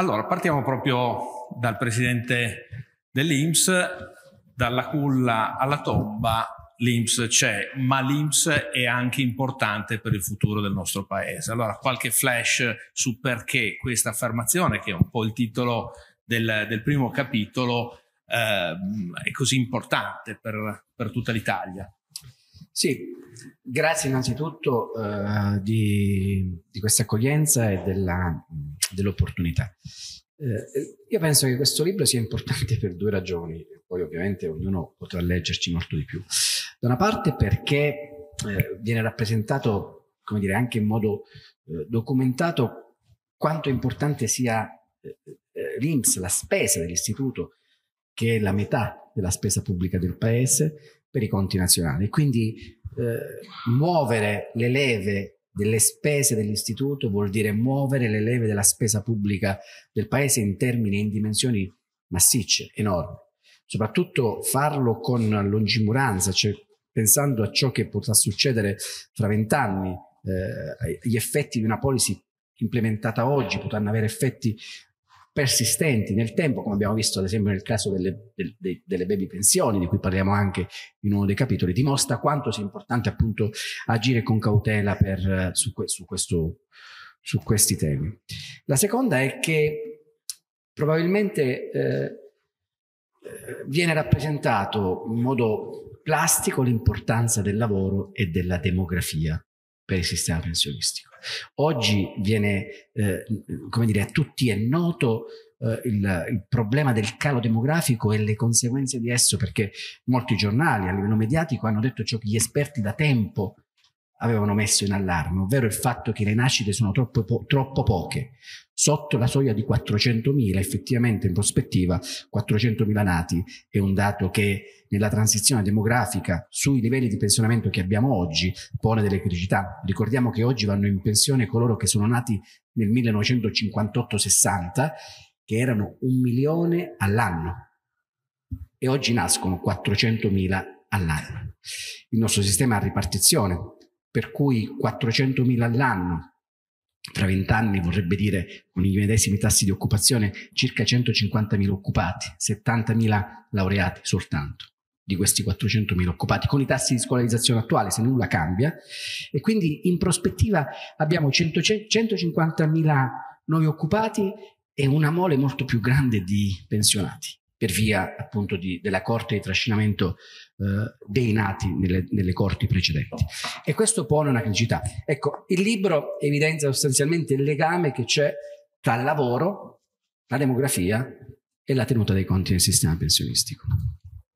Allora, partiamo proprio dal presidente dell'IMSS, dalla culla alla tomba l'IMSS c'è, ma l'IMSS è anche importante per il futuro del nostro paese. Allora, qualche flash su perché questa affermazione, che è un po' il titolo del, del primo capitolo, eh, è così importante per, per tutta l'Italia. Sì, grazie innanzitutto eh, di, di, questa accoglienza e dell'opportunità. Dell eh, io penso che questo libro sia importante per due ragioni, poi ovviamente ognuno potrà leggerci molto di più. Da una parte perché eh, viene rappresentato, come dire, anche in modo eh, documentato quanto importante sia eh, eh, l'INPS, la spesa dell'istituto, che è la metà della spesa pubblica del paese, per i conti nazionali. Quindi eh, muovere le leve delle spese dell'istituto vuol dire muovere le leve della spesa pubblica del paese in termini e in dimensioni massicce, enormi. Soprattutto farlo con longimuranza, cioè pensando a ciò che potrà succedere fra vent'anni, eh, gli effetti di una policy implementata oggi potranno avere effetti persistenti nel tempo, come abbiamo visto ad esempio nel caso delle, delle, delle baby pensioni, di cui parliamo anche in uno dei capitoli, dimostra quanto sia importante appunto agire con cautela per, su, su, questo, su, questi temi. La seconda è che probabilmente eh, eh, viene rappresentato in modo plastico l'importanza del lavoro e della demografia per il sistema pensionistico. Oggi viene, eh, come dire, a tutti è noto eh, il, il, problema del calo demografico e le conseguenze di esso, perché molti giornali a livello mediatico hanno detto ciò che gli esperti da tempo avevano messo in allarme, ovvero il fatto che le nascite sono troppo, po troppo poche, sotto la soglia di 400.000, effettivamente in prospettiva 400.000 nati è un dato che nella transizione demografica sui livelli di pensionamento che abbiamo oggi pone delle criticità. Ricordiamo che oggi vanno in pensione coloro che sono nati nel 1958-60 che erano un milione all'anno e oggi nascono 400.000 all'anno. Il nostro sistema ha ripartizione, per cui 400.000 all'anno tra vent'anni vorrebbe dire con i medesimi tassi di occupazione circa 150.000 occupati, 70.000 laureati soltanto di questi 400.000 occupati, con i tassi di scolarizzazione attuali, se nulla cambia, e quindi in prospettiva abbiamo 100, 150.000 nuovi occupati e una mole molto più grande di pensionati per via appunto di, della corte di trascinamento eh, dei nati nelle, nelle, corti precedenti. E questo pone una criticità. Ecco, il libro evidenzia sostanzialmente il legame che c'è tra il lavoro, la demografia e la tenuta dei conti nel sistema pensionistico.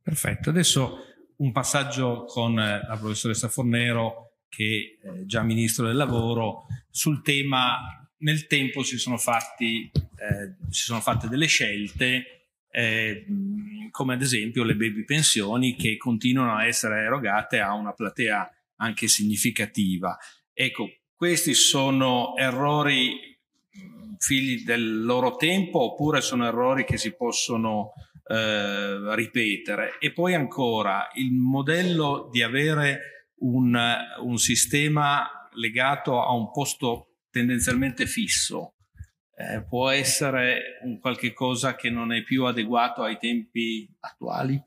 Perfetto, adesso un passaggio con eh, la professoressa Fornero che è eh, già ministro del lavoro sul tema nel tempo si sono, fatti, eh, si sono fatte delle scelte eh, come ad esempio le baby pensioni che continuano a essere erogate a una platea anche significativa. Ecco, questi sono errori figli del loro tempo oppure sono errori che si possono eh, ripetere. E poi ancora il modello di avere un, un sistema legato a un posto tendenzialmente fisso eh, può essere un qualche cosa che non è più adeguato ai tempi attuali?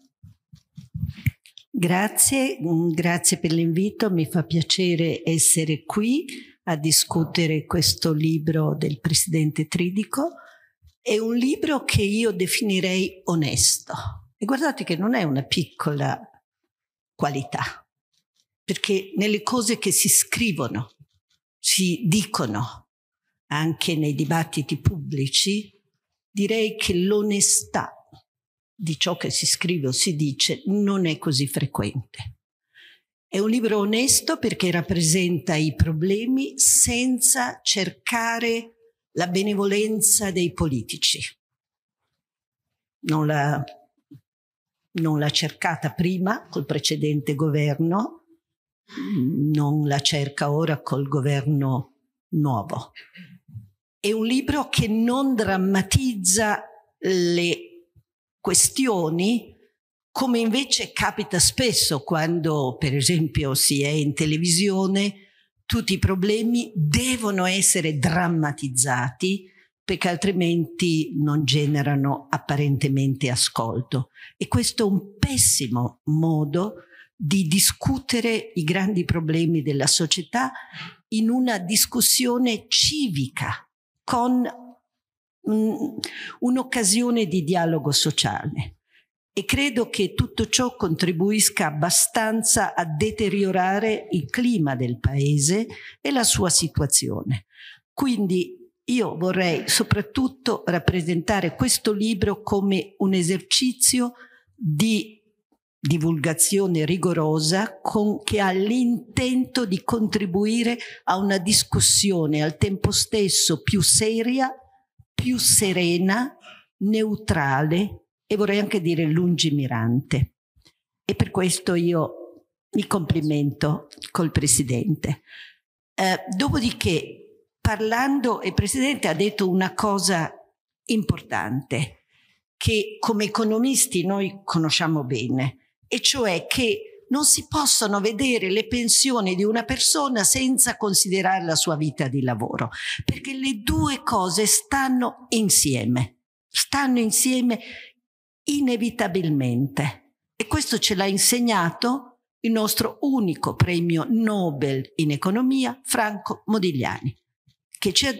Grazie, mm, grazie per l'invito, mi fa piacere essere qui a discutere questo libro del presidente Tridico. È un libro che io definirei onesto. E guardate che non è una piccola qualità, perché nelle cose che si scrivono, si dicono, anche nei dibattiti pubblici, direi che l'onestà di ciò che si scrive o si dice non è così frequente. È un libro onesto perché rappresenta i problemi senza cercare la benevolenza dei politici. Non l'ha, non l'ha cercata prima col precedente governo, non la cerca ora col governo nuovo è un libro che non drammatizza le questioni come invece capita spesso quando, per esempio, si è in televisione, tutti i problemi devono essere drammatizzati perché altrimenti non generano apparentemente ascolto. E questo è un pessimo modo di discutere i grandi problemi della società in una discussione civica con mm, un'occasione di dialogo sociale. E credo che tutto ciò contribuisca abbastanza a deteriorare il clima del paese e la sua situazione. Quindi io vorrei soprattutto rappresentare questo libro come un esercizio di divulgazione rigorosa con, che ha l'intento di contribuire a una discussione al tempo stesso più seria, più serena, neutrale e vorrei anche dire lungimirante. E per questo io mi complimento col Presidente. Eh, dopodiché, parlando, il Presidente ha detto una cosa importante che come economisti noi conosciamo bene, e cioè che non si possono vedere le pensioni di una persona senza considerare la sua vita di lavoro, perché le due cose stanno insieme, stanno insieme inevitabilmente. E questo ce l'ha insegnato il nostro unico premio Nobel in economia, Franco Modigliani, che, ha,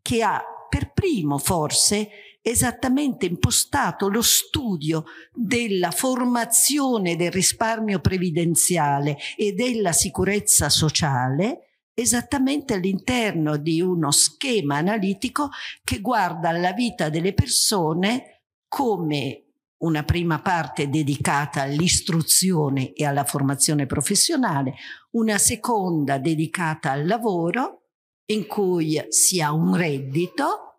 che ha per primo forse esattamente impostato lo studio della formazione del risparmio previdenziale e della sicurezza sociale esattamente all'interno di uno schema analitico che guarda la vita delle persone come una prima parte dedicata all'istruzione e alla formazione professionale, una seconda dedicata al lavoro in cui si ha un reddito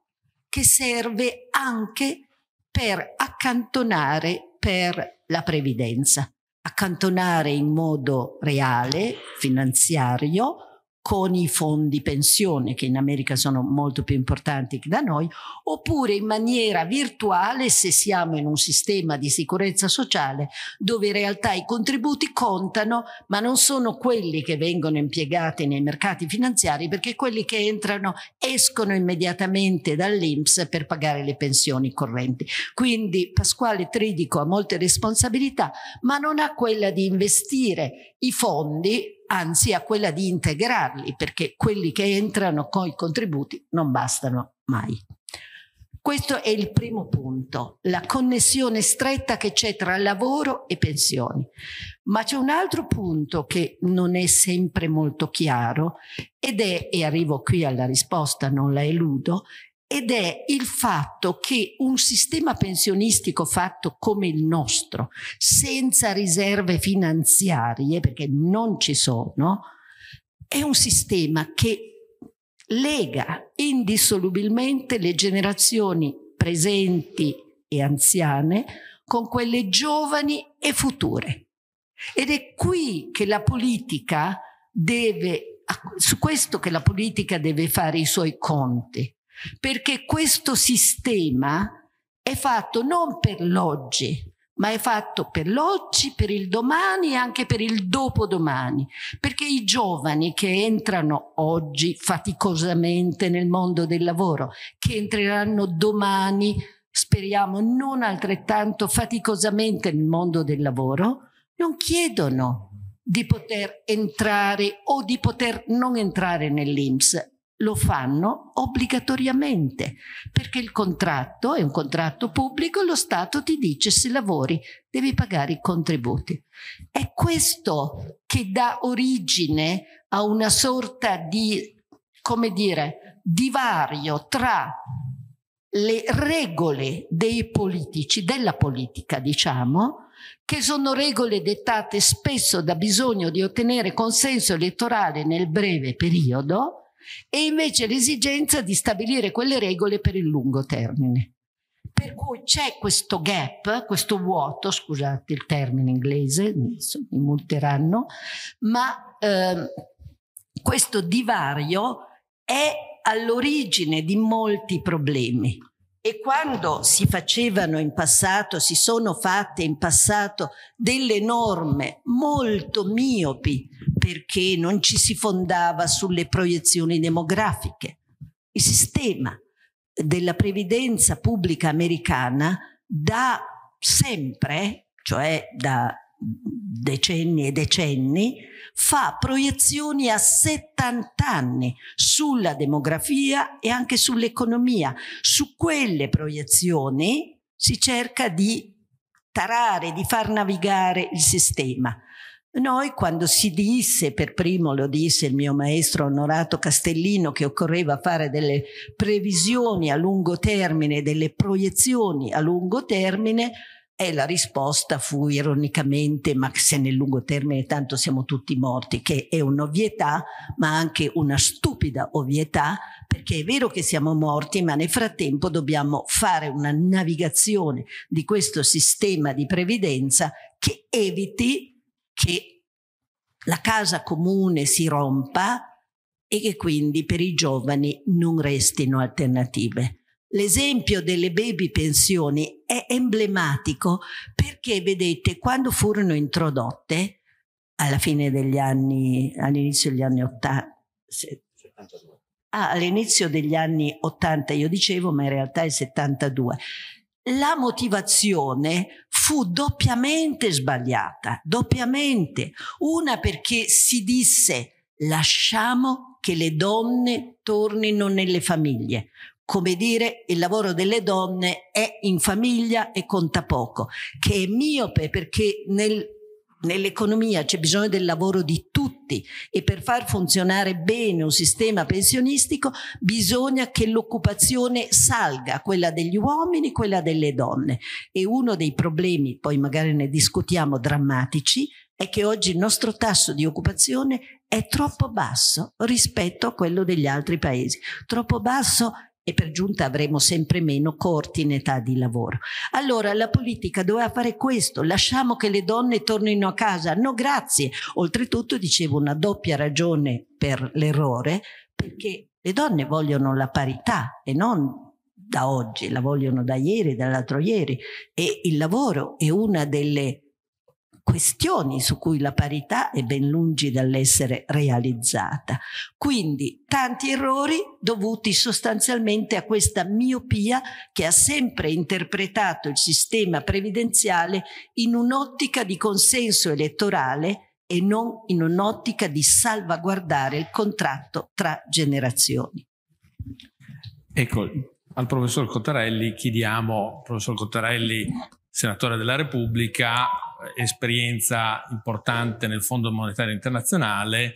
che serve anche per accantonare per la previdenza, accantonare in modo reale, finanziario, con i fondi pensione che in America sono molto più importanti che da noi, oppure in maniera virtuale se siamo in un sistema di sicurezza sociale dove in realtà i contributi contano ma non sono quelli che vengono impiegati nei mercati finanziari perché quelli che entrano escono immediatamente dall'Inps per pagare le pensioni correnti. Quindi Pasquale Tridico ha molte responsabilità ma non ha quella di investire i fondi anzi a quella di integrarli, perché quelli che entrano con i contributi non bastano mai. Questo è il primo punto, la connessione stretta che c'è tra lavoro e pensioni. Ma c'è un altro punto che non è sempre molto chiaro ed è, e arrivo qui alla risposta, non la eludo, ed è il fatto che un sistema pensionistico fatto come il nostro, senza riserve finanziarie, perché non ci sono, è un sistema che lega indissolubilmente le generazioni presenti e anziane con quelle giovani e future. Ed è qui che la politica deve, su questo che la politica deve fare i suoi conti perché questo sistema è fatto non per l'oggi, ma è fatto per l'oggi, per il domani e anche per il dopodomani, perché i giovani che entrano oggi faticosamente nel mondo del lavoro, che entreranno domani, speriamo non altrettanto faticosamente nel mondo del lavoro, non chiedono di poter entrare o di poter non entrare nell'IMSS, lo fanno obbligatoriamente, perché il contratto è un contratto pubblico e lo Stato ti dice se lavori devi pagare i contributi. È questo che dà origine a una sorta di, come dire, divario tra le regole dei politici, della politica diciamo, che sono regole dettate spesso da bisogno di ottenere consenso elettorale nel breve periodo, e invece l'esigenza di stabilire quelle regole per il lungo termine. Per cui c'è questo gap, questo vuoto, scusate il termine inglese, mi multeranno, ma eh, questo divario è all'origine di molti problemi e quando si facevano in passato, si sono fatte in passato delle norme molto miopi perché non ci si fondava sulle proiezioni demografiche. Il sistema della previdenza pubblica americana da sempre, cioè da decenni e decenni, fa proiezioni a 70 anni sulla demografia e anche sull'economia. Su quelle proiezioni si cerca di tarare, di far navigare il sistema. Noi quando si disse, per primo lo disse il mio maestro onorato Castellino, che occorreva fare delle previsioni a lungo termine, delle proiezioni a lungo termine, e la risposta fu ironicamente, ma se nel lungo termine tanto siamo tutti morti, che è un'ovvietà, ma anche una stupida ovvietà, perché è vero che siamo morti, ma nel frattempo dobbiamo fare una navigazione di questo sistema di previdenza che eviti che la casa comune si rompa e che quindi per i giovani non restino alternative. L'esempio delle baby pensioni è emblematico perché, vedete, quando furono introdotte, alla fine degli anni, all'inizio degli anni 80, ah, all'inizio degli anni 80 io dicevo, ma in realtà è 72, la motivazione fu doppiamente sbagliata, doppiamente. Una perché si disse lasciamo che le donne tornino nelle famiglie, come dire, il lavoro delle donne è in famiglia e conta poco, che è miope perché nel, nell'economia c'è bisogno del lavoro di tutti e per far funzionare bene un sistema pensionistico bisogna che l'occupazione salga, quella degli uomini, quella delle donne. E uno dei problemi, poi magari ne discutiamo, drammatici, è che oggi il nostro tasso di occupazione è troppo basso rispetto a quello degli altri paesi, troppo basso e per giunta avremo sempre meno corti in età di lavoro. Allora la politica doveva fare questo, lasciamo che le donne tornino a casa, no grazie. Oltretutto dicevo una doppia ragione per l'errore, perché le donne vogliono la parità e non da oggi, la vogliono da ieri, dall'altro ieri e il lavoro è una delle questioni su cui la parità è ben lungi dall'essere realizzata. Quindi tanti errori dovuti sostanzialmente a questa miopia che ha sempre interpretato il sistema previdenziale in un'ottica di consenso elettorale e non in un'ottica di salvaguardare il contratto tra generazioni. Ecco, al professor Cottarelli chiediamo, professor Cottarelli, senatore della Repubblica, esperienza importante nel Fondo Monetario Internazionale,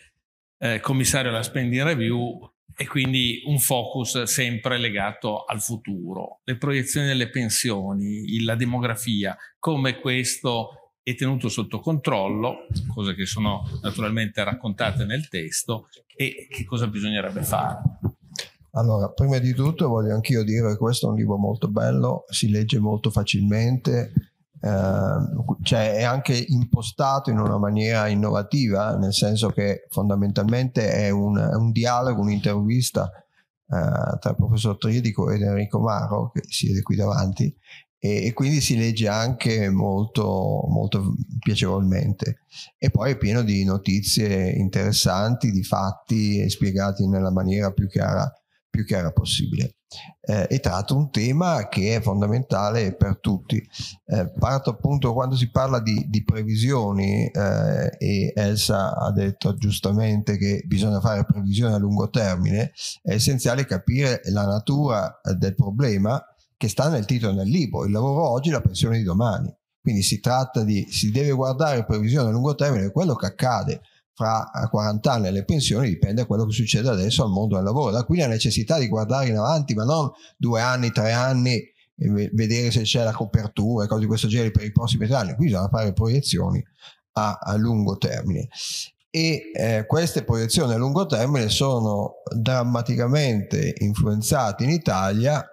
eh, commissario alla spending review e quindi un focus sempre legato al futuro, le proiezioni delle pensioni, la demografia, come questo è tenuto sotto controllo, cose che sono naturalmente raccontate nel testo, e che cosa bisognerebbe fare. Allora, prima di tutto voglio anch'io dire che questo è un libro molto bello, si legge molto facilmente, Ehm, cioè è anche impostato in una maniera innovativa, nel senso che fondamentalmente è un, è un dialogo, un'intervista eh, tra il professor Tridico ed Enrico Maro, che siede qui davanti, e, e quindi si legge anche molto, molto, piacevolmente. E poi è pieno di notizie interessanti, di fatti spiegati nella maniera più chiara più chiara possibile. Eh, e tratto un tema che è fondamentale per tutti. Eh, parto appunto quando si parla di, di previsioni eh, e Elsa ha detto giustamente che bisogna fare previsioni a lungo termine, è essenziale capire la natura eh, del problema che sta nel titolo del libro, il lavoro oggi, la pensione di domani. Quindi si tratta di, si deve guardare previsioni a lungo termine, quello che accade fra 40 eh, anni alle pensioni dipende da quello che succede adesso al mondo del lavoro. Da qui la necessità di guardare in avanti, ma non due anni, tre anni, e vedere se c'è la copertura e cose di questo genere per i prossimi tre anni. Qui bisogna fare proiezioni a, a lungo termine. E eh, queste proiezioni a lungo termine sono drammaticamente influenzate in Italia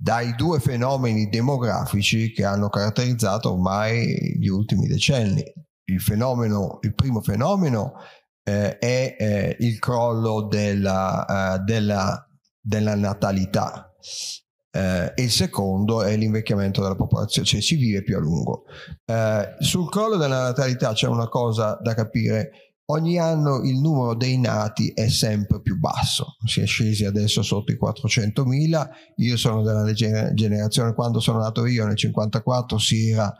dai due fenomeni demografici che hanno caratterizzato ormai gli ultimi decenni il, fenomeno, il primo fenomeno eh, è eh, il crollo della, eh, della, della natalità e eh, il secondo è l'invecchiamento della popolazione, cioè si vive più a lungo. Eh, sul crollo della natalità c'è una cosa da capire. Ogni anno il numero dei nati è sempre più basso, si è scesi adesso sotto i 400.000, io sono della generazione, quando sono nato io nel 1954, si era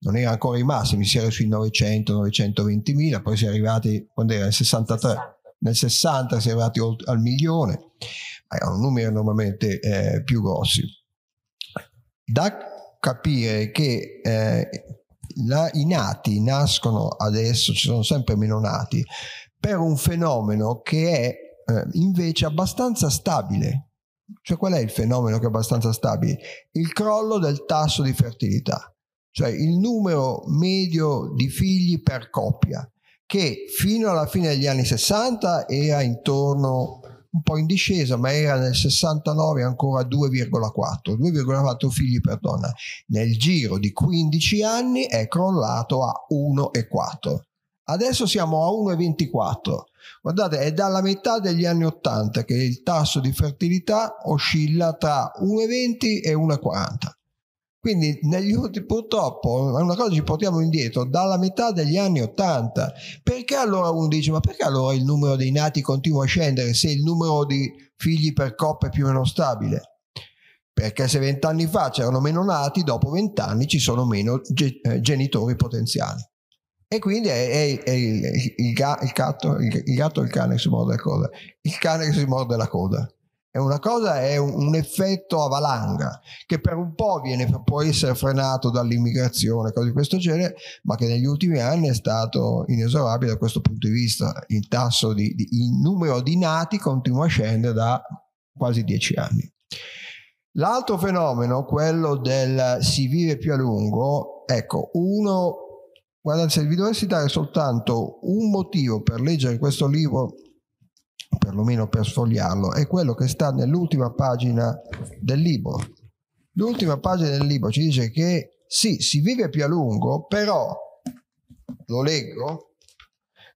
non era ancora i massimi, si era sui 900-920 mila, poi si è arrivati, quando era nel 63, 60. nel 60 si è arrivati al milione, ma erano numeri normalmente eh, più grossi. Da capire che eh, la, i nati nascono adesso, ci sono sempre meno nati, per un fenomeno che è eh, invece abbastanza stabile. Cioè qual è il fenomeno che è abbastanza stabile? Il crollo del tasso di fertilità cioè il numero medio di figli per coppia, che fino alla fine degli anni 60 era intorno un po' in discesa, ma era nel 69 ancora 2,4, 2,4 figli per donna. Nel giro di 15 anni è crollato a 1,4. Adesso siamo a 1,24. Guardate, è dalla metà degli anni 80 che il tasso di fertilità oscilla tra 1,20 e 1,40. Quindi negli ultimi, purtroppo, una cosa ci portiamo indietro, dalla metà degli anni 80. Perché allora uno dice, ma perché allora il numero dei nati continua a scendere se il numero di figli per coppia è più o meno stabile? Perché se vent'anni fa c'erano meno nati, dopo vent'anni ci sono meno ge- eh, genitori potenziali. E quindi è, è, è il, il, il, gatto, il, gatto, il cane che si morde la coda. Il cane che si morde la coda. È una cosa, è un effetto avalanga che per un po' viene, può essere frenato dall'immigrazione, cose di questo genere, ma che negli ultimi anni è stato inesorabile da questo punto di vista. Il tasso di, di il numero di nati continua a scendere da quasi dieci anni. L'altro fenomeno, quello del si vive più a lungo, ecco, uno, guardate, se vi dovessi dare soltanto un motivo per leggere questo libro perlomeno per sfogliarlo, è quello che sta nell'ultima pagina del libro. L'ultima pagina del libro ci dice che sì, si vive più a lungo, però, lo leggo,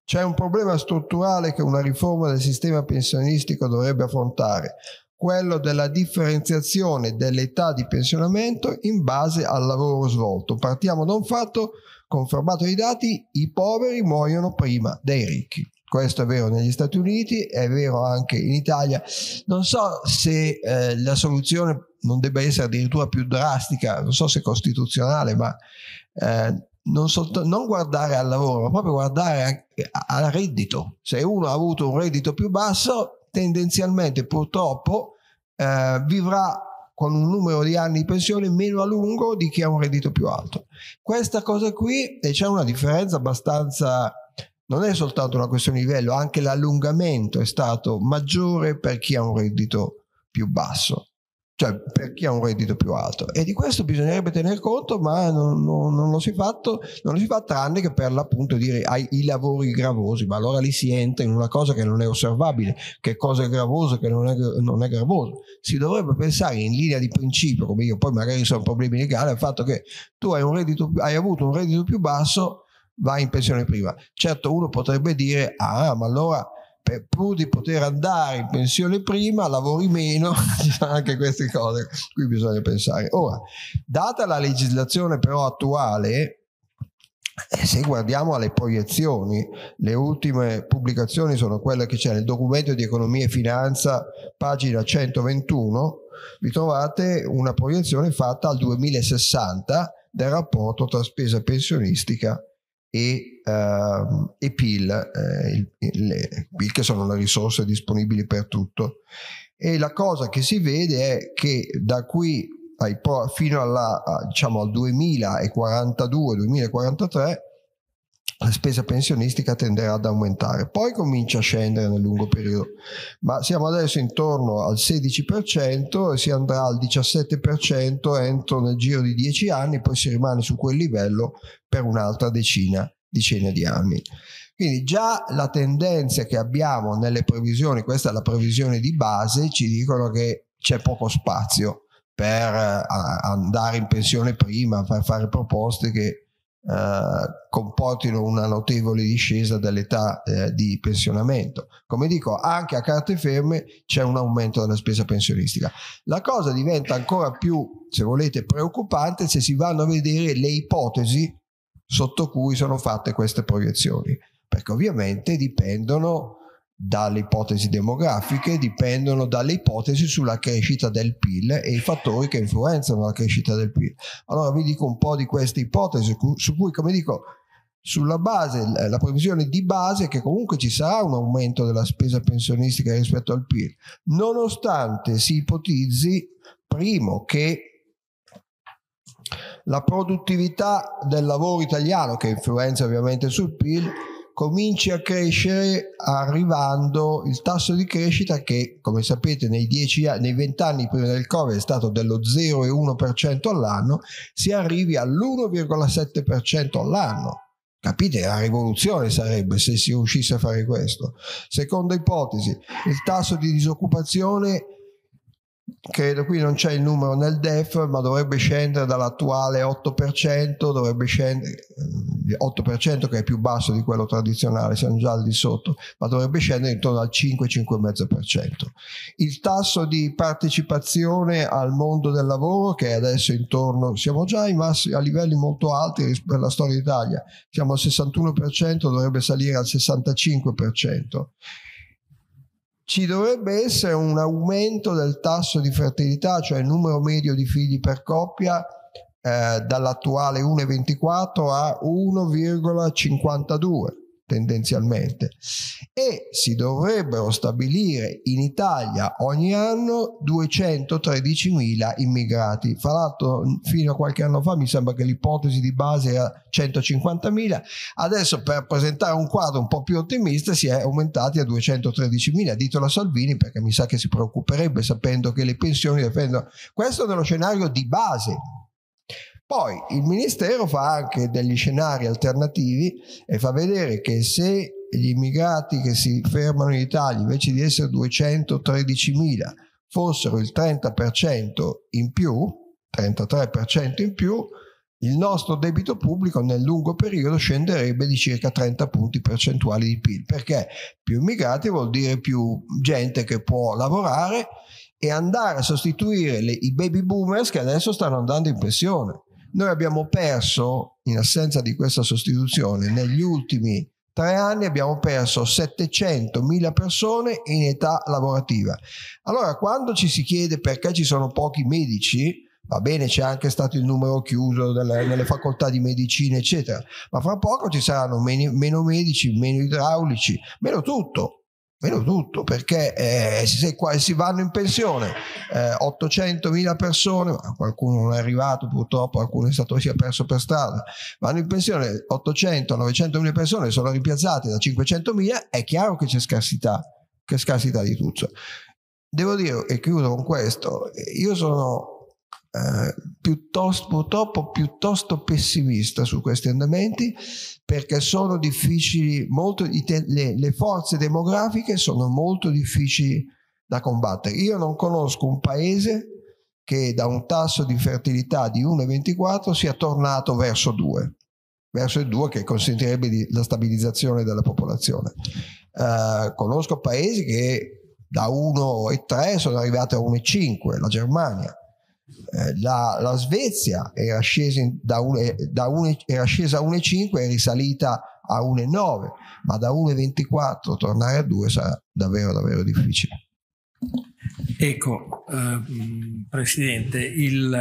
c'è un problema strutturale che una riforma del sistema pensionistico dovrebbe affrontare, quello della differenziazione dell'età di pensionamento in base al lavoro svolto. Partiamo da un fatto confermato dai dati, i poveri muoiono prima dei ricchi. Questo è vero negli Stati Uniti, è vero anche in Italia. Non so se eh, la soluzione non debba essere addirittura più drastica, non so se costituzionale, ma eh, non, solt- non, guardare al lavoro, ma proprio guardare al reddito. Se uno ha avuto un reddito più basso, tendenzialmente purtroppo eh, vivrà con un numero di anni di pensione meno a lungo di chi ha un reddito più alto. Questa cosa qui, e c'è una differenza abbastanza non è soltanto una questione di livello, anche l'allungamento è stato maggiore per chi ha un reddito più basso, cioè per chi ha un reddito più alto. E di questo bisognerebbe tener conto, ma non, non, non lo, si fatto, non lo si fa tranne che per l'appunto dire ai, i lavori gravosi, ma allora lì si entra in una cosa che non è osservabile, che cosa è gravoso e che non è, non è gravoso. Si dovrebbe pensare in linea di principio, come io poi magari sono problemi legali, al fatto che tu hai, un reddito, hai avuto un reddito più basso va in pensione prima. Certo uno potrebbe dire, ah ma allora per, pur di poter andare in pensione prima lavori meno, ci sono anche queste cose qui bisogna pensare. Ora, data la legislazione però attuale, eh, se guardiamo alle proiezioni, le ultime pubblicazioni sono quelle che c'è nel documento di economia e finanza, pagina 121, vi trovate una proiezione fatta al 2060 del rapporto tra spesa pensionistica e e, uh, e PIL, eh, il, le, PIL che sono le risorse disponibili per tutto. E la cosa che si vede è che da qui ai, fino alla, diciamo, al 2042-2043 la spesa pensionistica tenderà ad aumentare, poi comincia a scendere nel lungo periodo, ma siamo adesso intorno al 16% e si andrà al 17% entro nel giro di 10 anni, poi si rimane su quel livello per un'altra decina, decina di anni. Quindi già la tendenza che abbiamo nelle previsioni, questa è la previsione di base, ci dicono che c'è poco spazio per eh, andare in pensione prima, per fare proposte che eh, comportino una notevole discesa dell'età eh, di pensionamento. Come dico, anche a carte ferme c'è un aumento della spesa pensionistica. La cosa diventa ancora più, se volete, preoccupante se si vanno a vedere le ipotesi sotto cui sono fatte queste proiezioni, perché ovviamente dipendono dalle ipotesi demografiche, dipendono dalle ipotesi sulla crescita del PIL e i fattori che influenzano la crescita del PIL. Allora vi dico un po' di queste ipotesi su cui, come dico, sulla base, la previsione di base è che comunque ci sarà un aumento della spesa pensionistica rispetto al PIL, nonostante si ipotizzi, primo, che la produttività del lavoro italiano, che influenza ovviamente sul PIL, cominci a crescere arrivando il tasso di crescita che come sapete nei, 10, nei 20 prima del Covid è stato dello 0,1% all'anno, si arrivi all'1,7% all'anno. Capite? La rivoluzione sarebbe se si riuscisse a fare questo. Seconda ipotesi, il tasso di disoccupazione credo qui non c'è il numero nel DEF, ma dovrebbe scendere dall'attuale 8%, dovrebbe scendere 8% eh, che è più basso di quello tradizionale, siamo già al di sotto, ma dovrebbe scendere intorno al 5-5,5%. Il tasso di partecipazione al mondo del lavoro che è adesso intorno, siamo già massi, a livelli molto alti per la storia d'Italia, siamo al 61%, dovrebbe salire al 65% ci dovrebbe essere un aumento del tasso di fertilità, cioè il numero medio di figli per coppia, eh, dall'attuale 1,24 a 1,52 tendenzialmente e si dovrebbero stabilire in Italia ogni anno 213.000 immigrati. Fra l'altro fino a qualche anno fa mi sembra che l'ipotesi di base era 150.000, adesso per presentare un quadro un po' più ottimista si è aumentati a 213.000, ditelo a Salvini perché mi sa che si preoccuperebbe sapendo che le pensioni difendono. Questo è nello scenario di base poi il Ministero fa anche degli scenari alternativi e fa vedere che se gli immigrati che si fermano in Italia invece di essere 213.000 fossero il 30% in più, 33% in più, il nostro debito pubblico nel lungo periodo scenderebbe di circa 30 punti percentuali di PIL, perché più immigrati vuol dire più gente che può lavorare e andare a sostituire le, i baby boomers che adesso stanno andando in pensione. Noi abbiamo perso, in assenza di questa sostituzione, negli ultimi tre anni abbiamo perso 700.000 persone in età lavorativa. Allora, quando ci si chiede perché ci sono pochi medici, va bene, c'è anche stato il numero chiuso delle, nelle facoltà di medicina, eccetera, ma fra poco ci saranno meno, meno medici, meno idraulici, meno tutto meno tutto perché eh, se qua, si vanno in pensione eh, 800.000 persone qualcuno non è arrivato purtroppo qualcuno è stato si è perso per strada vanno in pensione 800-900.000 persone sono rimpiazzate da 500.000 è chiaro che c'è scarsità che scarsità di tutto devo dire e chiudo con questo io sono eh, piuttosto, purtroppo piuttosto pessimista su questi andamenti perché sono difficili, molto, le, le forze demografiche sono molto difficili da combattere. Io non conosco un paese che da un tasso di fertilità di 1,24 sia tornato verso 2, verso il 2 che consentirebbe la stabilizzazione della popolazione. Eh, conosco paesi che da 1,3 sono arrivati a 1,5, la Germania. Eh, la, la, Svezia era scesa, da un, eh, da un, era scesa a 1,5 e risalita a 1,9, ma da 1,24 tornare a 2 sarà davvero davvero difficile. Ecco, eh, Presidente, il,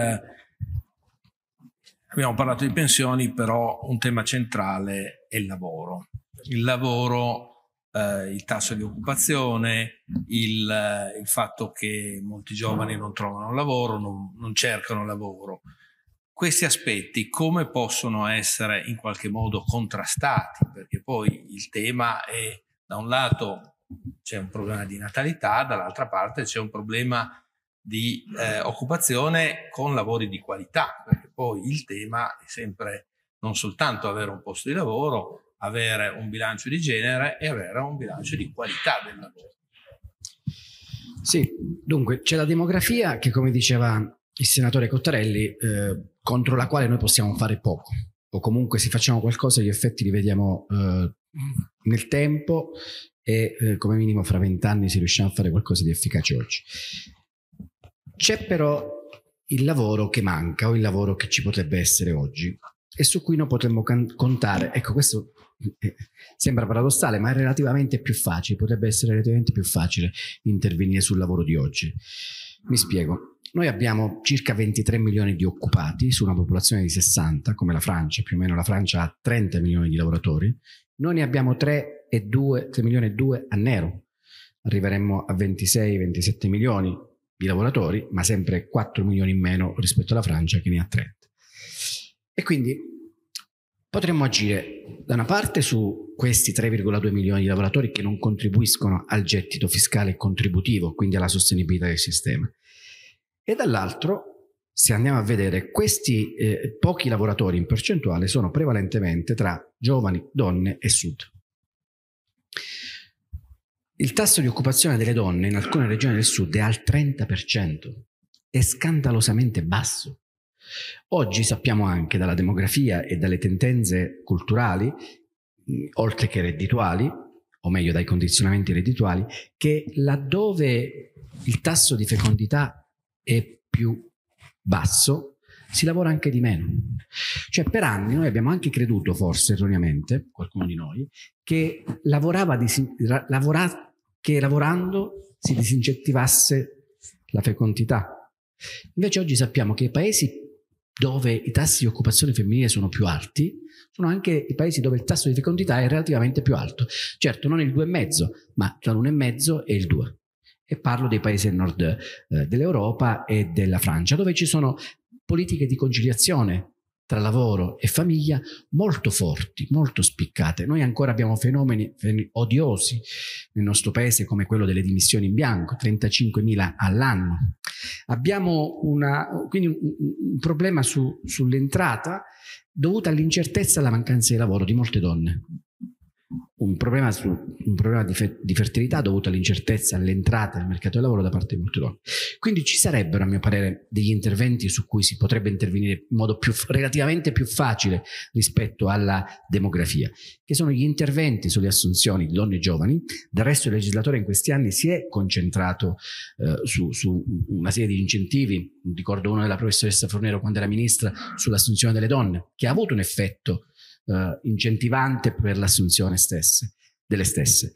abbiamo parlato di pensioni, però un tema centrale è il lavoro. Il lavoro eh, il tasso di occupazione, il, eh, il, fatto che molti giovani non trovano lavoro, non, non cercano lavoro. Questi aspetti come possono essere in qualche modo contrastati? Perché poi il tema è, da un lato c'è un problema di natalità, dall'altra parte c'è un problema di eh, occupazione con lavori di qualità, perché poi il tema è sempre non soltanto avere un posto di lavoro, avere un bilancio di genere e avere un bilancio di qualità del lavoro. Sì, dunque c'è la demografia che come diceva il senatore Cottarelli, eh, contro la quale noi possiamo fare poco, o comunque se facciamo qualcosa gli effetti li vediamo eh, nel tempo e eh, come minimo fra vent'anni se riusciamo a fare qualcosa di efficace oggi. C'è però il lavoro che manca o il lavoro che ci potrebbe essere oggi e su cui noi potremmo can- contare. Ecco, questo sembra paradossale, ma è relativamente più facile, potrebbe essere relativamente più facile intervenire sul lavoro di oggi. Mi spiego. Noi abbiamo circa 23 milioni di occupati su una popolazione di 60, come la Francia, più o meno la Francia ha 30 milioni di lavoratori. Noi ne abbiamo 3, 2, 3 milioni e 2 a nero. Arriveremmo a 26-27 milioni di lavoratori, ma sempre 4 milioni in meno rispetto alla Francia che ne ha 30. E quindi potremmo agire da una parte su questi 3,2 milioni di lavoratori che non contribuiscono al gettito fiscale contributivo, quindi alla sostenibilità del sistema, e dall'altro, se andiamo a vedere, questi eh, pochi lavoratori in percentuale sono prevalentemente tra giovani, donne e sud. Il tasso di occupazione delle donne in alcune regioni del sud è al 30%, è scandalosamente basso. Oggi sappiamo anche dalla demografia e dalle tendenze culturali, oltre che reddituali, o meglio dai condizionamenti reddituali, che laddove il tasso di fecondità è più basso, si lavora anche di meno. Cioè per anni noi abbiamo anche creduto, forse erroneamente, qualcuno di noi, che, disin- ra- lavora- che lavorando si disincentivasse la fecondità. Invece oggi sappiamo che i paesi dove i tassi di occupazione femminile sono più alti, sono anche i paesi dove il tasso di fecondità è relativamente più alto. Certo, non il 2,5, ma tra l'1,5 e il 2. E parlo dei paesi del nord eh, dell'Europa e della Francia, dove ci sono politiche di conciliazione tra lavoro e famiglia molto forti, molto spiccate. Noi ancora abbiamo fenomeni, odiosi nel nostro paese come quello delle dimissioni in bianco, 35.000 all'anno. Abbiamo una, quindi un, un problema su, sull'entrata dovuta all'incertezza e alla mancanza di lavoro di molte donne. Un problema, su, un problema di, fe, di, fertilità dovuto all'incertezza, all'entrata nel mercato del lavoro da parte di molte donne. Quindi ci sarebbero, a mio parere, degli interventi su cui si potrebbe intervenire in modo più, relativamente più facile rispetto alla demografia, che sono gli interventi sulle assunzioni di donne e giovani. Del resto il legislatore in questi anni si è concentrato eh, su, su una serie di incentivi, ricordo uno della professoressa Fornero quando era ministra, sull'assunzione delle donne, che ha avuto un effetto Uh, incentivante per l'assunzione stesse, delle stesse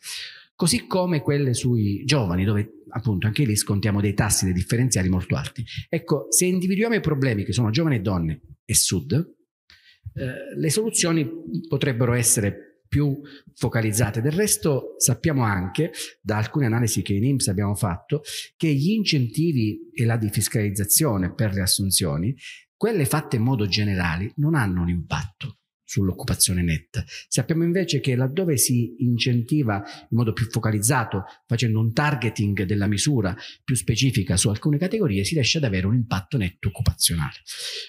così come quelle sui giovani, dove appunto anche lì scontiamo dei tassi dei differenziali molto alti. Ecco, se individuiamo i problemi che sono giovani e donne e sud, eh, le soluzioni potrebbero essere più focalizzate. Del resto sappiamo anche da alcune analisi che in IMSS abbiamo fatto che gli incentivi e la defiscalizzazione per le assunzioni, quelle fatte in modo generale, non hanno un impatto sull'occupazione netta. Sappiamo invece che laddove si incentiva in modo più focalizzato, facendo un targeting della misura più specifica su alcune categorie, si riesce ad avere un impatto netto occupazionale.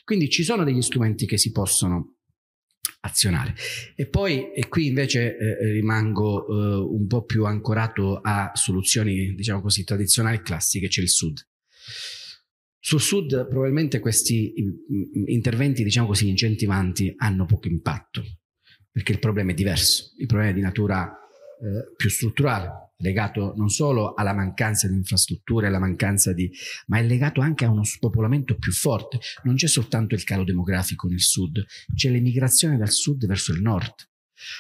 Quindi ci sono degli strumenti che si possono azionare. E poi, e qui invece eh, eh rimango eh, un po' più ancorato a soluzioni, diciamo così, tradizionali e classiche, c'è il Sud. Sul sud probabilmente questi mm, mm, interventi, diciamo così, incentivanti hanno poco impatto, perché il problema è diverso, il problema è di natura eh, più strutturale, legato non solo alla mancanza di infrastrutture, alla mancanza di... ma è legato anche a uno spopolamento più forte. Non c'è soltanto il calo demografico nel sud, c'è l'emigrazione dal sud verso il nord.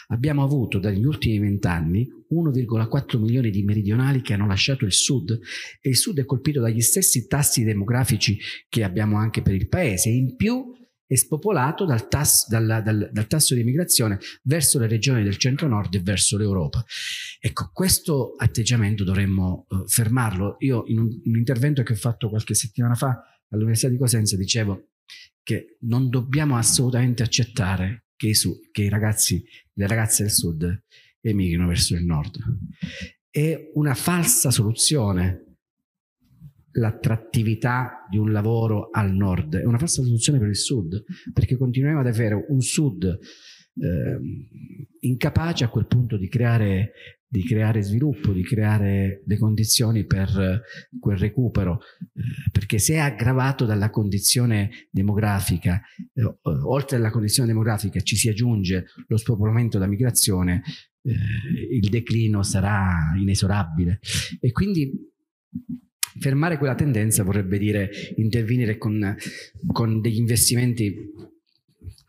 Abbiamo avuto dagli ultimi vent'anni 1,4 milioni di meridionali che hanno lasciato il sud e il sud è colpito dagli stessi tassi demografici che abbiamo anche per il paese, in più è spopolato dal, tasso, dal, dal, dal tasso di immigrazione verso le regioni del centro-nord e verso l'Europa. Ecco, questo atteggiamento dovremmo eh, fermarlo. Io in un, un intervento che ho fatto qualche settimana fa all'Università di Cosenza dicevo che non dobbiamo assolutamente accettare che i, su, che i, ragazzi le ragazze del sud emigrino verso il nord. È una falsa soluzione l'attrattività di un lavoro al nord, è una falsa soluzione per il sud, perché continuiamo ad avere un sud eh, incapace a quel punto di creare di creare sviluppo, di creare le condizioni per eh, quel recupero, eh, perché se è aggravato dalla condizione demografica, eh, oltre alla condizione demografica ci si aggiunge lo spopolamento della migrazione, il declino sarà inesorabile e quindi fermare quella tendenza vorrebbe dire intervenire con, con degli investimenti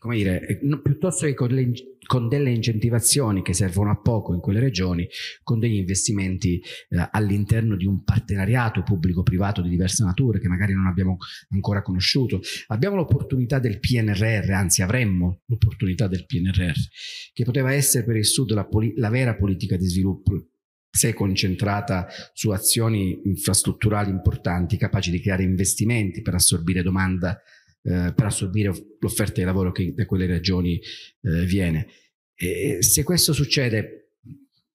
come dire, eh, piuttosto che con, le, con, delle incentivazioni che servono a poco in quelle regioni, con degli investimenti eh, all'interno di un partenariato pubblico-privato di diversa natura che magari non abbiamo ancora conosciuto. Abbiamo l'opportunità del PNRR, anzi avremmo l'opportunità del PNRR, che poteva essere per il Sud la, poli- la vera politica di sviluppo se concentrata su azioni infrastrutturali importanti capaci di creare investimenti per assorbire domanda eh, per assorbire l'offerta di lavoro che da quelle regioni eh, viene. E se questo succede,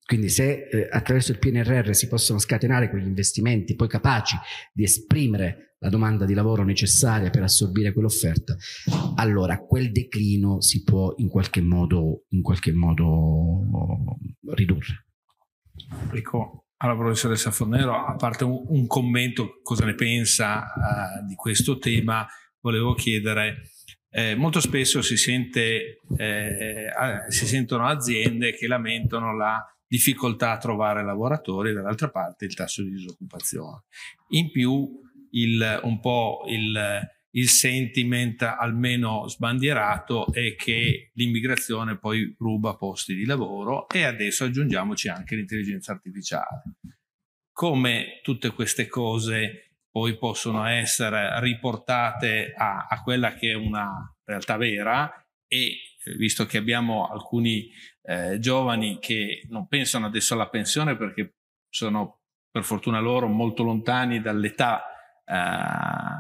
quindi se eh, attraverso il PNRR si possono scatenare quegli investimenti poi capaci di esprimere la domanda di lavoro necessaria per assorbire quell'offerta, allora quel declino si può in qualche modo, in qualche modo ridurre. Rico, alla professoressa Fornero, a parte un, un commento, cosa ne pensa uh, di questo tema? volevo chiedere, eh, molto spesso si, sente, eh, si, sentono aziende che lamentano la difficoltà a trovare lavoratori e dall'altra parte il tasso di disoccupazione. In più il, un po' il, il sentiment almeno sbandierato è che l'immigrazione poi ruba posti di lavoro e adesso aggiungiamoci anche l'intelligenza artificiale. Come tutte queste cose poi possono essere riportate a, a quella che è una realtà vera e eh, visto che abbiamo alcuni eh, giovani che non pensano adesso alla pensione perché sono per fortuna loro molto lontani dall'età eh,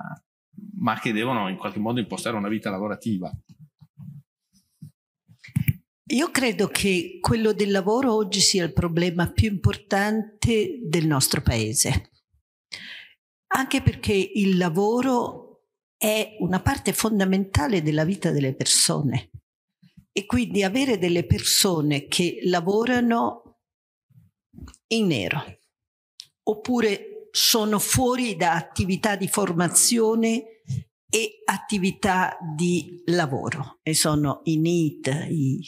ma che devono in qualche modo impostare una vita lavorativa. Io credo che quello del lavoro oggi sia il problema più importante del nostro paese anche perché il lavoro è una parte fondamentale della vita delle persone e quindi avere delle persone che lavorano in nero oppure sono fuori da attività di formazione e attività di lavoro e sono i NEET, i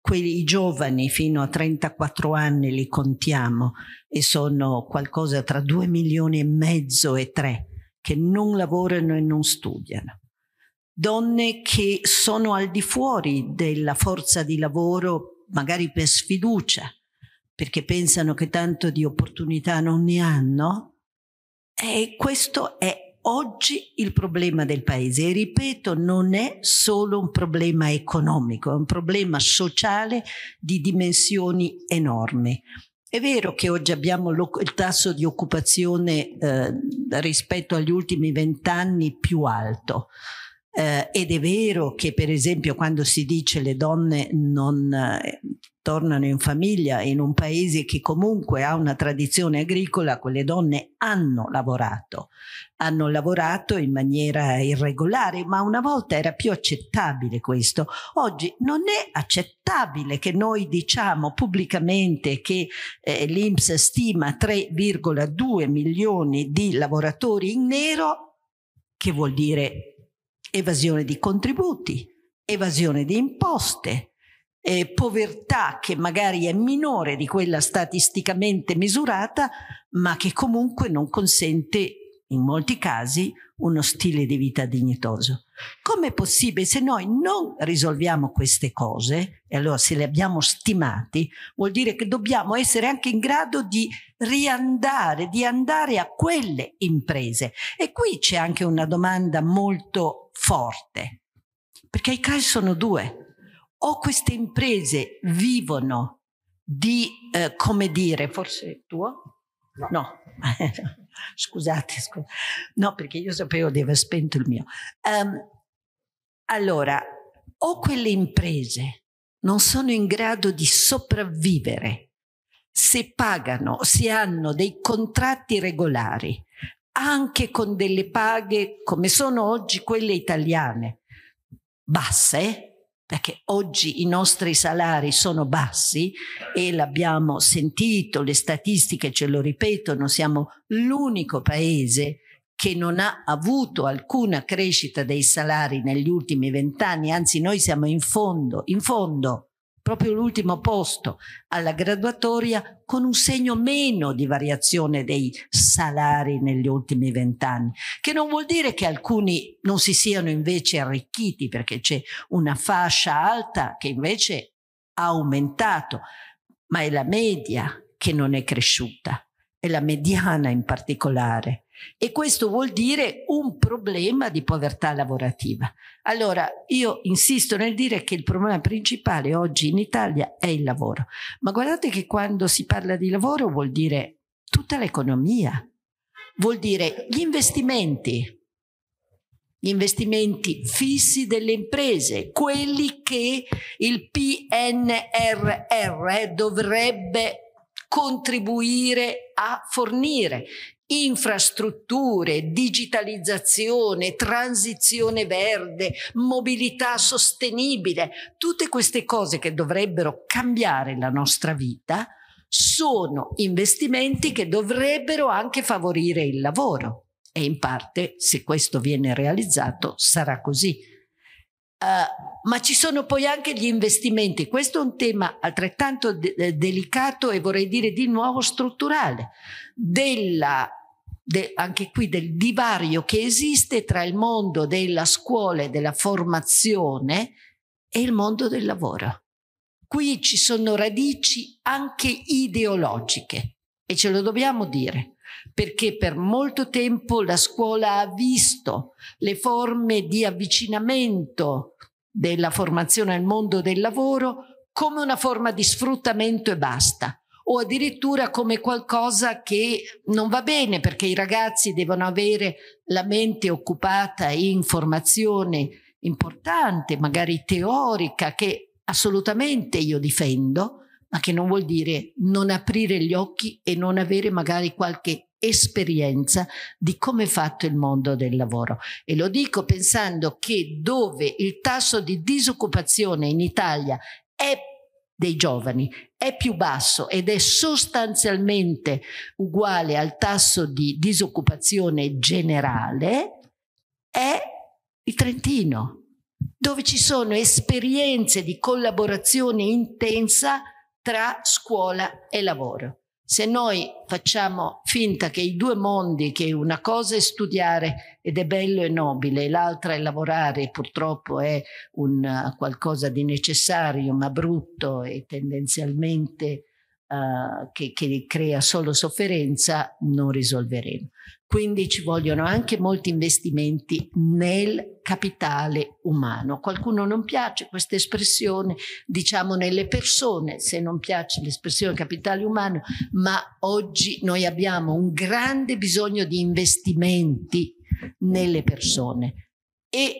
quei giovani fino a 34 anni li contiamo e sono qualcosa tra 2 milioni e mezzo e 3 che non lavorano e non studiano. Donne che sono al di fuori della forza di lavoro magari per sfiducia, perché pensano che tanto di opportunità non ne hanno. E eh, questo è Oggi il problema del paese, e ripeto, non è solo un problema economico, è un problema sociale di dimensioni enormi. È vero che oggi abbiamo il tasso di occupazione eh, rispetto agli ultimi vent'anni più alto, eh, ed è vero che per esempio quando si dice le donne non eh, tornano in famiglia in un paese che comunque ha una tradizione agricola, quelle donne hanno lavorato, hanno lavorato in maniera irregolare, ma una volta era più accettabile questo. Oggi non è accettabile che noi diciamo pubblicamente che eh, l'Inps stima 3,2 milioni di lavoratori in nero, che vuol dire evasione di contributi, evasione di imposte, eh, povertà che magari è minore di quella statisticamente misurata, ma che comunque non consente in molti casi uno stile di vita dignitoso. Com'è possibile se noi non risolviamo queste cose, e allora se le abbiamo stimati, vuol dire che dobbiamo essere anche in grado di riandare, di andare a quelle imprese. E qui c'è anche una domanda molto forte, perché i casi sono due. O queste imprese vivono di, eh, come dire, forse tuo? No. no. scusate, scusate, no perché io sapevo di aver spento il mio. Um, allora, o quelle imprese non sono in grado di sopravvivere se pagano, se hanno dei contratti regolari anche con delle paghe come sono oggi quelle italiane, basse, perché oggi i nostri salari sono bassi e l'abbiamo sentito, le statistiche ce lo ripetono, siamo l'unico paese che non ha avuto alcuna crescita dei salari negli ultimi vent'anni, anzi noi siamo in fondo, in fondo proprio l'ultimo posto alla graduatoria con un segno meno di variazione dei salari negli ultimi vent'anni, che non vuol dire che alcuni non si siano invece arricchiti perché c'è una fascia alta che invece ha aumentato, ma è la media che non è cresciuta, è la mediana in particolare e questo vuol dire un problema di povertà lavorativa. Allora io insisto nel dire che il problema principale oggi in Italia è il lavoro, ma guardate che quando si parla di lavoro vuol dire tutta l'economia, vuol dire gli investimenti, gli investimenti fissi delle imprese, quelli che il PNRR dovrebbe contribuire a fornire infrastrutture, digitalizzazione, transizione verde, mobilità sostenibile, tutte queste cose che dovrebbero cambiare la nostra vita sono investimenti che dovrebbero anche favorire il lavoro e in parte se questo viene realizzato sarà così ma ci sono poi anche gli investimenti. Questo è un tema altrettanto de eh, delicato e vorrei dire di nuovo strutturale, della, de anche qui del divario che esiste tra il mondo della scuola e della formazione e il mondo del lavoro. Qui ci sono radici anche ideologiche e ce lo dobbiamo dire perché per molto tempo la scuola ha visto le forme di avvicinamento della formazione al mondo del lavoro come una forma di sfruttamento e basta o addirittura come qualcosa che non va bene perché i ragazzi devono avere la mente occupata in formazione importante, magari teorica, che assolutamente io difendo, ma che non vuol dire non aprire gli occhi e non avere magari qualche esperienza di come è fatto il mondo del lavoro. E lo dico pensando che dove il tasso di disoccupazione in Italia è dei giovani è più basso ed è sostanzialmente uguale al tasso di disoccupazione generale, è il Trentino, dove ci sono esperienze di collaborazione intensa tra scuola e lavoro. Se noi facciamo finta che i due mondi, che una cosa è studiare ed è bello e nobile, e l'altra è lavorare, purtroppo è un, eh, qualcosa di necessario ma brutto e tendenzialmente uh, che, che crea solo sofferenza, non risolveremo. Quindi ci vogliono anche molti investimenti nel capitale umano. Qualcuno non piace questa espressione, diciamo nelle persone, se non piace l'espressione capitale umano, ma oggi noi abbiamo un grande bisogno di investimenti nelle persone e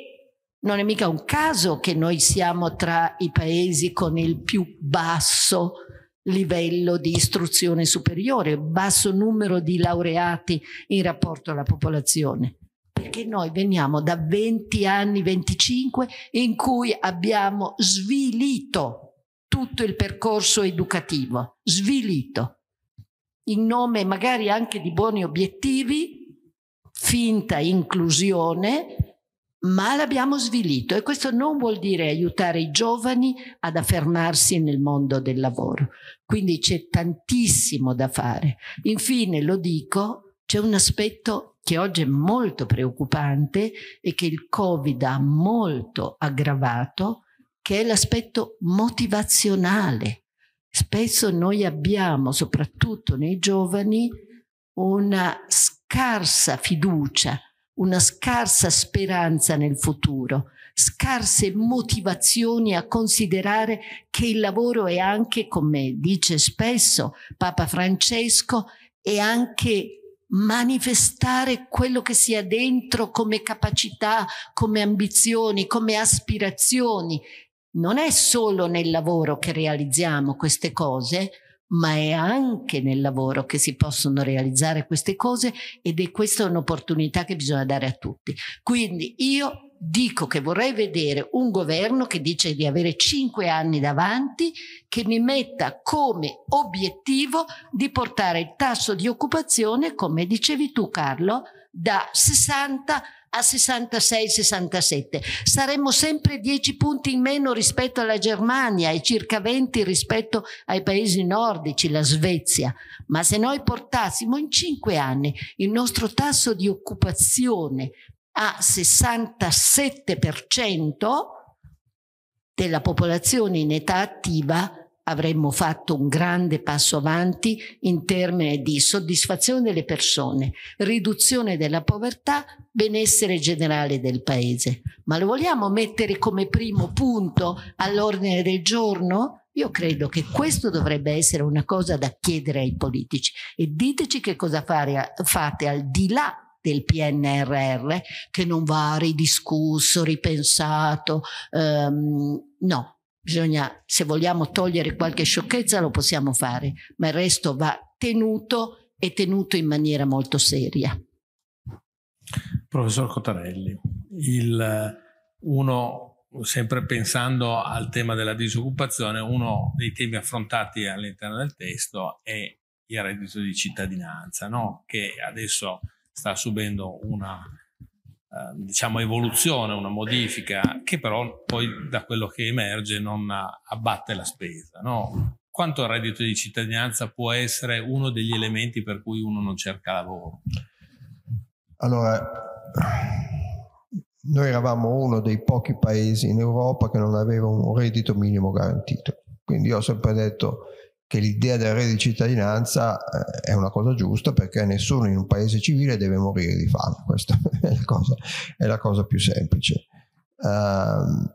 non è mica un caso che noi siamo tra i paesi con il più basso livello di istruzione superiore, basso numero di laureati in rapporto alla popolazione. Perché noi veniamo da 20 anni, 25, in cui abbiamo svilito tutto il percorso educativo, svilito, in nome magari anche di buoni obiettivi, finta inclusione, ma l'abbiamo svilito e questo non vuol dire aiutare i giovani ad affermarsi nel mondo del lavoro. Quindi c'è tantissimo da fare. Infine, lo dico, c'è un aspetto che oggi è molto preoccupante e che il Covid ha molto aggravato, che è l'aspetto motivazionale. Spesso noi abbiamo, soprattutto nei giovani, una scarsa fiducia una scarsa speranza nel futuro, scarse motivazioni a considerare che il lavoro è anche, come dice spesso Papa Francesco, è anche manifestare quello che si ha dentro come capacità, come ambizioni, come aspirazioni. Non è solo nel lavoro che realizziamo queste cose, ma è anche nel lavoro che si possono realizzare queste cose ed è questa un'opportunità che bisogna dare a tutti. Quindi io dico che vorrei vedere un governo che dice di avere cinque anni davanti, che mi metta come obiettivo di portare il tasso di occupazione, come dicevi tu Carlo, da 60 a a 66-67. Saremmo sempre 10 punti in meno rispetto alla Germania e circa 20 rispetto ai paesi nordici, la Svezia. Ma se noi portassimo in 5 anni il nostro tasso di occupazione a 67% della popolazione in età attiva, avremmo fatto un grande passo avanti in termini di soddisfazione delle persone, riduzione della povertà, benessere generale del paese. Ma lo vogliamo mettere come primo punto all'ordine del giorno? Io credo che questo dovrebbe essere una cosa da chiedere ai politici e diteci che cosa fare, fate al di là del PNRR che non va ridiscusso, ripensato, ehm, no, Bisogna, se vogliamo togliere qualche sciocchezza, lo possiamo fare, ma il resto va tenuto e tenuto in maniera molto seria. Professor Cotarelli, il, uno, sempre pensando al tema della disoccupazione, uno dei temi affrontati all'interno del testo è il reddito di cittadinanza, no? che adesso sta subendo una Ehm, diciamo evoluzione, una modifica che però poi da quello che emerge non abbatte la spesa. No? Quanto il reddito di cittadinanza può essere uno degli elementi per cui uno non cerca lavoro? Allora, noi eravamo uno dei pochi paesi in Europa che non aveva un reddito minimo garantito. Quindi io ho sempre detto che l'idea del re di cittadinanza eh, è una cosa giusta perché nessuno in un paese civile deve morire di fame, questa è la cosa, è la cosa più semplice. Uh,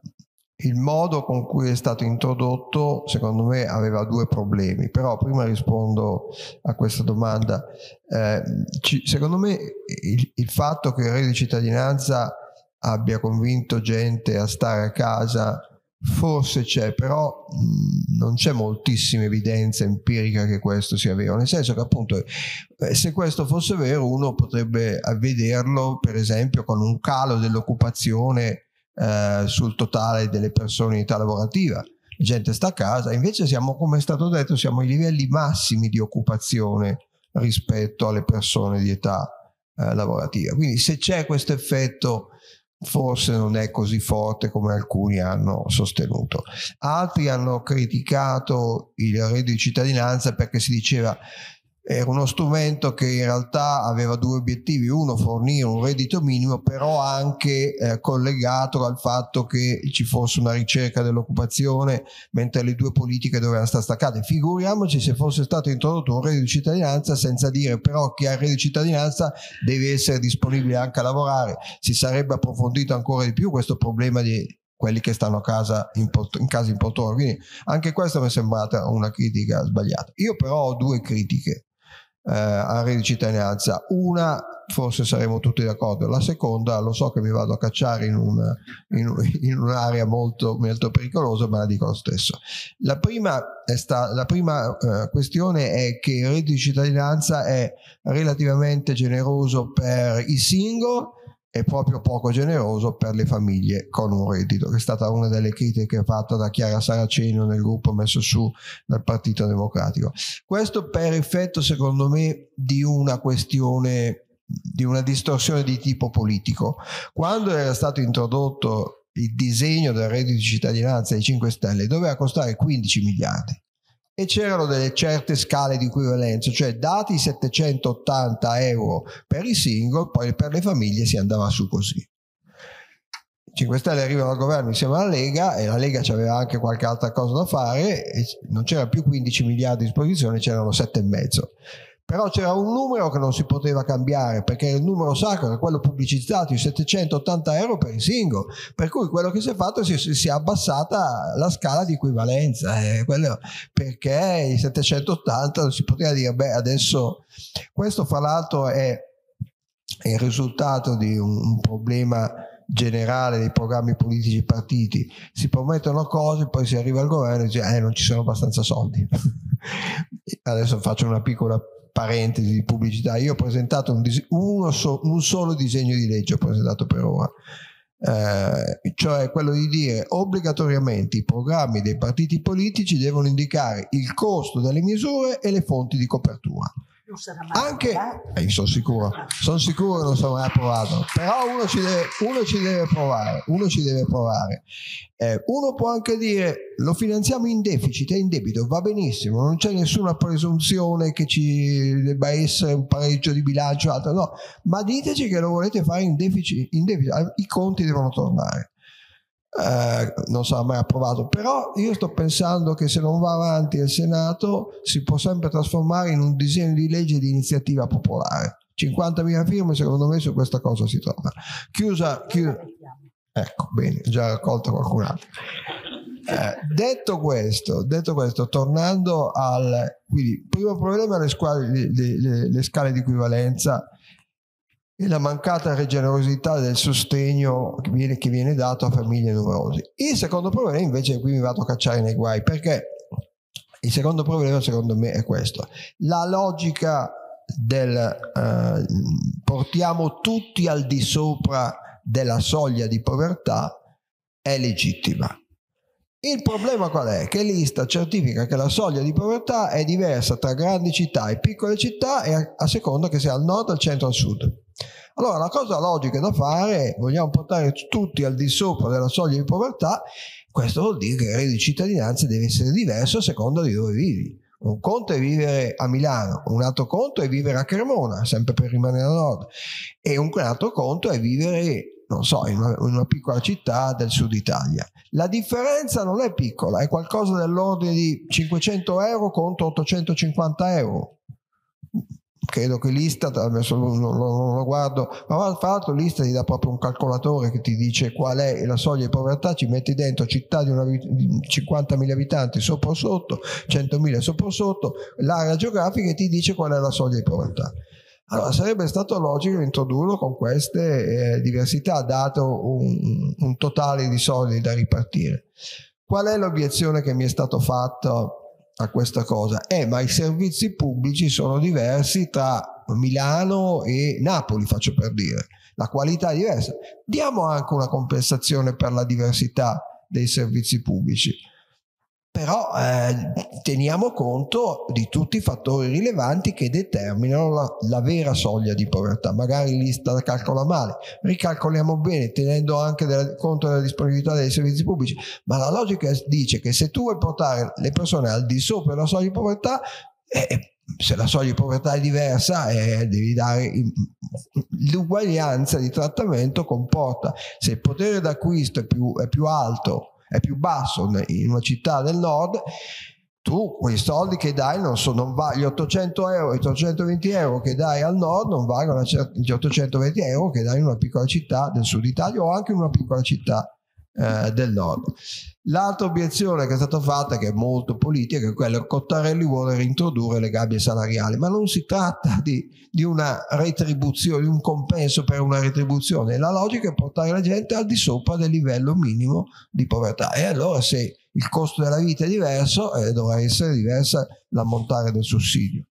il modo con cui è stato introdotto secondo me aveva due problemi, però prima rispondo a questa domanda. Eh, ci, secondo me il, il, fatto che il re di cittadinanza abbia convinto gente a stare a casa Forse c'è, però mh, mm, non c'è moltissima evidenza empirica che questo sia vero, nel senso che appunto eh, se questo fosse vero uno potrebbe vederlo per esempio con un calo dell'occupazione eh, sul totale delle persone in età lavorativa, la gente sta a casa, invece siamo come è stato detto siamo ai livelli massimi di occupazione rispetto alle persone di età eh, lavorativa, quindi se c'è questo effetto forse non è così forte come alcuni hanno sostenuto. Altri hanno criticato il reddito di cittadinanza perché si diceva era uno strumento che in realtà aveva due obiettivi, uno fornire un reddito minimo, però anche eh, collegato al fatto che ci fosse una ricerca dell'occupazione, mentre le due politiche dovevano stare staccate. Figuriamoci se fosse stato introdotto un reddito di cittadinanza senza dire però che al reddito di cittadinanza deve essere disponibile anche a lavorare, si sarebbe approfondito ancora di più questo problema di quelli che stanno a casa in, port- in casa in portone. Quindi anche questa mi è sembrata una critica sbagliata. Io però ho due critiche eh, a di cittadinanza. Una forse saremo tutti d'accordo, la seconda lo so che mi vado a cacciare in, una, in, in un'area molto, molto, pericolosa, ma la dico lo stesso. La prima, sta, la prima eh, questione è che il reddito cittadinanza è relativamente generoso per i single è proprio poco generoso per le famiglie con un reddito, che è stata una delle critiche fatte da Chiara Saraceno nel gruppo messo su dal Partito Democratico. Questo per effetto, secondo me, di una questione, di una distorsione di tipo politico. Quando era stato introdotto il disegno del reddito di cittadinanza dei 5 Stelle, doveva costare 15 miliardi e c'erano delle certe scale di equivalenza, cioè dati 780 euro per i single, poi per le famiglie si andava su così. 5 Stelle arrivano al governo insieme alla Lega e la Lega aveva anche qualche altra cosa da fare, e non c'era più 15 miliardi a disposizione, c'erano 7,5 però c'era un numero che non si poteva cambiare perché il numero sacro era quello pubblicizzato i 780 euro per il singolo per cui quello che si è fatto si, si è abbassata la scala di equivalenza eh, perché i 780 non si poteva dire beh adesso questo fra l'altro è, è il risultato di un, un problema generale dei programmi politici partiti si promettono cose poi si arriva al governo e dice eh non ci sono abbastanza soldi adesso faccio una piccola parentesi di pubblicità, io ho presentato un, dis- so- un solo disegno di legge, ho presentato per ora, eh, cioè quello di dire obbligatoriamente i programmi dei partiti politici devono indicare il costo delle misure e le fonti di copertura. Non sarà mai Anche, eh, eh sono sicuro, sono sicuro che non sarà mai approvato, però uno ci deve, uno ci deve provare, uno ci deve provare. Eh, uno può anche dire lo finanziamo in deficit e in debito, va benissimo, non c'è nessuna presunzione che ci debba essere un pareggio di bilancio o altro, no, ma diteci che lo volete fare in deficit, in ah, debito, i conti devono tornare eh, non sarà mai approvato. Però io sto pensando che se non va avanti il Senato si può sempre trasformare in un disegno di legge di iniziativa popolare. 50.000 firme secondo me su questa cosa si trova. Chiusa, chiusa. Ecco, bene, già raccolto qualcun altro. Eh, detto, questo, detto questo, tornando al quindi, primo problema le, squadre, le, le, le scale di equivalenza e la mancata generosità del sostegno che viene, che viene dato a famiglie numerose. Il secondo problema invece, qui mi vado a cacciare nei guai, perché il secondo problema secondo me è questo. La logica del eh, portiamo tutti al di sopra della soglia di povertà è legittima. Il problema qual è? Che l'Ista certifica che la soglia di povertà è diversa tra grandi città e piccole città e a, a seconda che sia al nord, al centro o al sud. Allora la cosa logica da fare, è vogliamo portare tutti al di sopra della soglia di povertà, questo vuol dire che il reddito di cittadinanza deve essere diverso a seconda di dove vivi. Un conto è vivere a Milano, un altro conto è vivere a Cremona, sempre per rimanere a nord, e un altro conto è vivere non so, in una, in una, piccola città del sud Italia. La differenza non è piccola, è qualcosa dell'ordine di 500 euro contro 850 euro credo che l'Istat, adesso non lo, lo, lo, guardo, ma fra l'altro l'Istat ti dà proprio un calcolatore che ti dice qual è la soglia di povertà, ci metti dentro città di, una, di 50.000 abitanti sopra o sotto, 100.000 sopra o sotto, l'area geografica e ti dice qual è la soglia di povertà. Allora sarebbe stato logico introdurlo con queste eh, diversità, dato un, un totale di soldi da ripartire. Qual è l'obiezione che mi è stata fatta? a questa cosa. Eh, ma i servizi pubblici sono diversi tra Milano e Napoli, faccio per dire. La qualità è diversa. Diamo anche una compensazione per la diversità dei servizi pubblici però eh, teniamo conto di tutti i fattori rilevanti che determinano la, la, vera soglia di povertà, magari lì la calcola male, ricalcoliamo bene tenendo anche della, conto della disponibilità dei servizi pubblici, ma la logica dice che se tu vuoi portare le persone al di sopra della soglia di povertà, eh, eh se la soglia di povertà è diversa, eh, devi dare l'uguaglianza di trattamento comporta se il potere d'acquisto è più, è più alto è più basso in una città del nord, tu quei soldi che dai non so, non va, gli 800 euro, 820 euro che dai al nord non valgono gli 820 euro che dai in una piccola città del sud Italia o anche in una piccola città eh, dell'ONU. L'altra obiezione che è stata fatta, che è molto politica, è quella che Cottarelli vuole reintrodurre le gabbie salariali, ma non si tratta di, di una retribuzione, di un compenso per una retribuzione. La logica è portare la gente al di sopra del livello minimo di povertà. E allora se il costo della vita è diverso, eh, dovrà essere diversa l'ammontare del sussidio.